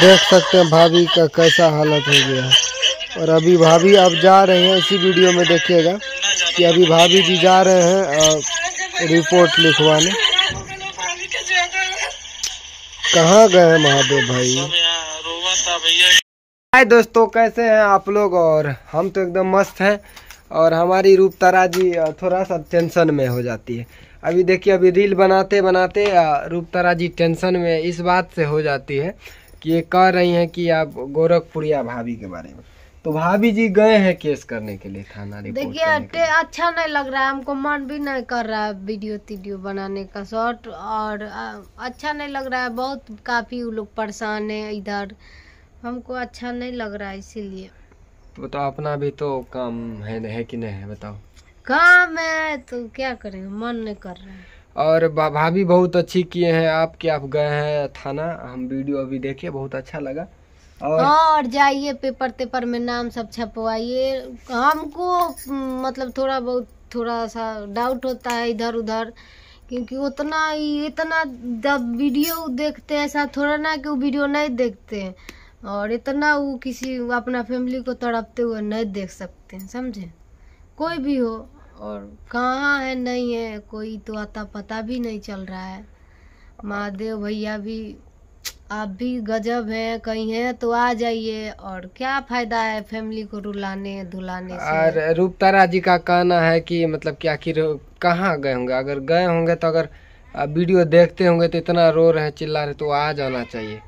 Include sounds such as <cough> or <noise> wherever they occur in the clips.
देख सकते हैं भाभी का कैसा हालत हो गया है और अभी भाभी आप जा रहे हैं इसी वीडियो में देखिएगा कि अभी भाभी जी जा रहे हैं रिपोर्ट लिखवाने कहाँ गए हैं महादेव भाई हाय दोस्तों कैसे हैं आप लोग और हम तो एकदम मस्त हैं और हमारी रूप तारा जी थोड़ा सा टेंशन में हो जाती है अभी देखिए अभी रील बनाते बनाते रूप तारा जी टेंशन में इस बात से हो जाती है कि ये कह रही हैं कि आप गोरखपुरिया भाभी के बारे में तो भाभी जी गए हैं केस करने के लिए थाना रिपोर्ट देखिए अच्छा नहीं लग रहा है हमको मन भी नहीं कर रहा है वीडियो तीडियो बनाने का शॉर्ट और अच्छा नहीं लग रहा है बहुत काफ़ी वो लोग परेशान है इधर हमको अच्छा नहीं लग रहा है इसीलिए तो, तो अपना भी तो काम है, है कि नहीं है बताओ काम है तो क्या करें मन नहीं कर रहा है और भाभी बहुत अच्छी किए हैं आप कि आप गए हैं थाना हम वीडियो अभी देखे बहुत अच्छा लगा और, और जाइए पेपर तेपर में नाम सब छपवाइए हमको मतलब थोड़ा बहुत थोड़ा सा डाउट होता है इधर उधर क्योंकि उतना इतना जब वीडियो देखते हैं ऐसा थोड़ा ना कि वो वीडियो नहीं देखते हैं और इतना वो किसी अपना फैमिली को तड़पते हुए नहीं देख सकते हैं समझे कोई भी हो और कहाँ है नहीं है कोई तो आता पता भी नहीं चल रहा है महादेव भैया भी आप भी गजब हैं कहीं हैं तो आ जाइए और क्या फायदा है फैमिली को रुलाने धुलाने और रूप तारा जी का कहना है कि मतलब कि आखिर कहाँ गए होंगे अगर गए होंगे तो अगर वीडियो देखते होंगे तो इतना रो रहे चिल्ला रहे तो आ जाना चाहिए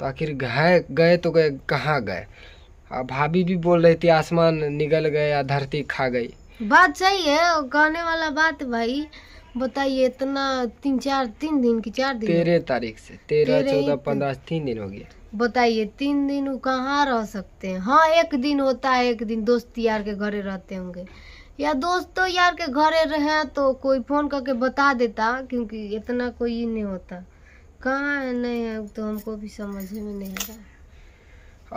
तो आखिर गए गए तो गए कहाँ गए भाभी भी बोल रही थी आसमान निगल गए या धरती खा गई बात सही है गाने वाला बात भाई बताइए इतना तीन चार तीन दिन की चार दिन तेरह तारीख से तेरह चौदह पंद्रह तीन दिन हो गया बताइए तीन दिन कहाँ रह सकते हैं हाँ एक दिन होता है एक दिन दोस्त यार के घरे रहते होंगे या दोस्तों तो यार के घरे रहे तो कोई फोन करके बता देता क्योंकि इतना कोई नहीं होता कहाँ है नहीं है तो हमको भी समझ में नहीं आ रहा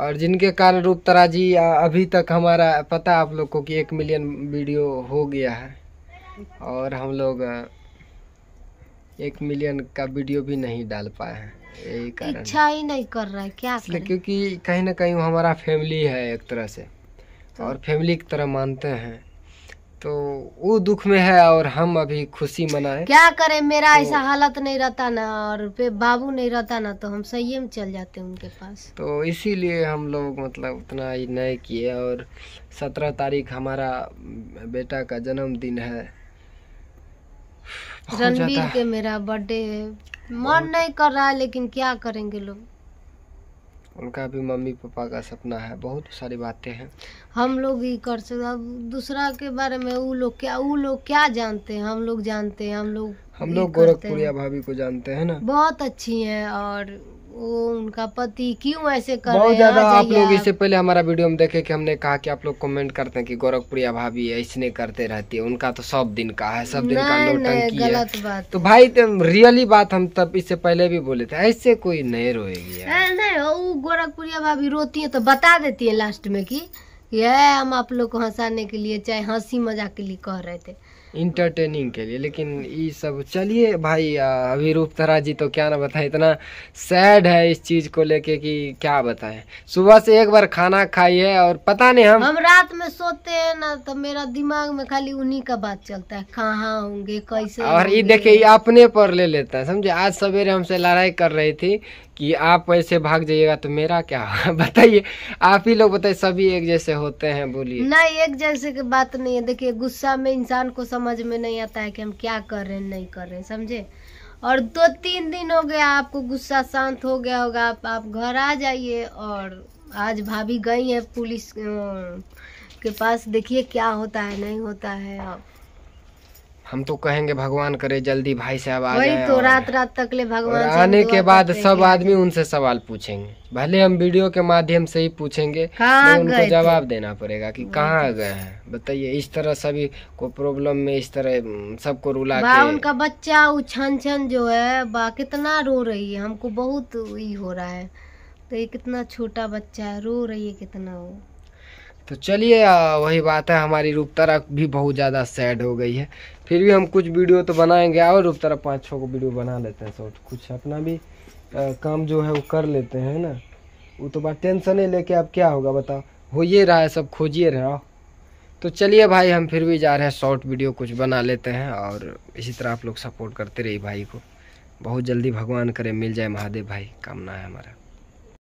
और जिनके कारण रूप तराजी अभी तक हमारा पता आप लोग को कि एक मिलियन वीडियो हो गया है और हम लोग एक मिलियन का वीडियो भी नहीं डाल पाए हैं यही कारण इच्छा ही नहीं कर रहा है क्या क्योंकि कहीं ना कहीं हमारा फैमिली है एक तरह से और फैमिली की तरह मानते हैं तो वो दुख में है और हम अभी खुशी मनाए क्या करें मेरा तो, ऐसा हालत नहीं रहता ना और पे बाबू नहीं रहता ना तो हम सही में चल जाते उनके पास तो इसीलिए हम लोग मतलब उतना ही नए किए और सत्रह तारीख हमारा बेटा का जन्मदिन है रणवीर के मेरा बर्थडे है मन नहीं कर रहा है लेकिन क्या करेंगे लोग उनका भी मम्मी पापा का सपना है बहुत सारी बातें हैं हम लोग ही कर सकते अब दूसरा के बारे में वो लोग क्या वो लोग क्या जानते हैं हम लोग जानते हैं हम लोग हम लोग गोरखपुरिया भाभी को जानते हैं ना बहुत अच्छी हैं और उनका पति क्यों ऐसे कर बहुत ज्यादा आप लोग इससे पहले हमारा वीडियो में देखे कि हमने कहा कि आप लोग कमेंट करते हैं कि गोरखपुरिया भाभी इसने करते रहती है उनका तो सब दिन का है सब दिन का नोटंकी है बात तो भाई तो रियली बात हम तब इससे पहले भी बोले थे ऐसे कोई नहीं रोएगी नहीं वो गोरखपुरिया भाभी रोती है तो बता देती है लास्ट में की यह हम आप लोग को हंसाने के लिए चाहे हंसी मजाक के लिए कह रहे थे इंटरटेनिंग के लिए लेकिन ये सब चलिए भाई अभी रूप तरा जी तो क्या ना बताएं इतना सैड है इस चीज को लेके कि क्या बताएं सुबह से एक बार खाना खाई है और पता नहीं हम हम रात में सोते हैं ना तो मेरा दिमाग में खाली उन्हीं का बात चलता है कहाँ होंगे कैसे और ये देखिए ये अपने पर ले लेता है समझे आज सवेरे हमसे लड़ाई कर रही थी कि आप वैसे भाग जाइएगा तो मेरा क्या <laughs> बताइए आप ही लोग बताइए सभी एक जैसे होते हैं बोलिए नहीं एक जैसे की बात नहीं है देखिए गुस्सा में इंसान को समझ में नहीं आता है कि हम क्या कर रहे हैं नहीं कर रहे हैं समझे और दो तीन दिन हो गया आपको गुस्सा शांत हो गया होगा आप, आप घर आ जाइए और आज भाभी गई है पुलिस के पास देखिए क्या होता है नहीं होता है आप हम तो कहेंगे भगवान करे जल्दी भाई साहब आ जाए तो रात रात तक ले भगवान आने के बाद सब आदमी उनसे सवाल पूछेंगे भले हम वीडियो के माध्यम से ही पूछेंगे उनको जवाब देना पड़ेगा कि कहाँ तो। गए हैं बताइए इस तरह सभी को प्रॉब्लम में इस तरह सबको रुला के उनका बच्चा उछन छन जो है बा कितना रो रही है हमको बहुत ही हो रहा है तो ये कितना छोटा बच्चा है रो रही है कितना वो तो चलिए वही बात है हमारी रूपतारा भी बहुत ज़्यादा सैड हो गई है फिर भी हम कुछ वीडियो तो बनाएंगे और रूपतारा पाँच छः को वीडियो बना लेते हैं शॉर्ट कुछ अपना भी आ, काम जो है वो कर लेते हैं ना वो तो बात टेंशन ही लेके अब क्या होगा बताओ हो ये रहा है सब खोजिए रहे हो तो चलिए भाई हम फिर भी जा रहे हैं शॉर्ट वीडियो कुछ बना लेते हैं और इसी तरह आप लोग सपोर्ट करते रहिए भाई को बहुत जल्दी भगवान करें मिल जाए महादेव भाई कामना है हमारा